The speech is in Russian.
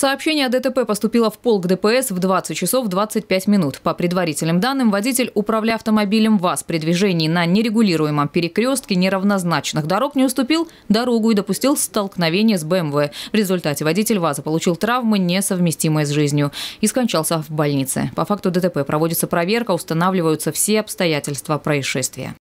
Сообщение о ДТП поступило в полк ДПС в 20 часов 25 минут. По предварительным данным, водитель, управляя автомобилем ВАЗ при движении на нерегулируемом перекрестке неравнозначных дорог, не уступил дорогу и допустил столкновение с БМВ. В результате водитель ВАЗа получил травмы, несовместимые с жизнью, и скончался в больнице. По факту ДТП проводится проверка, устанавливаются все обстоятельства происшествия.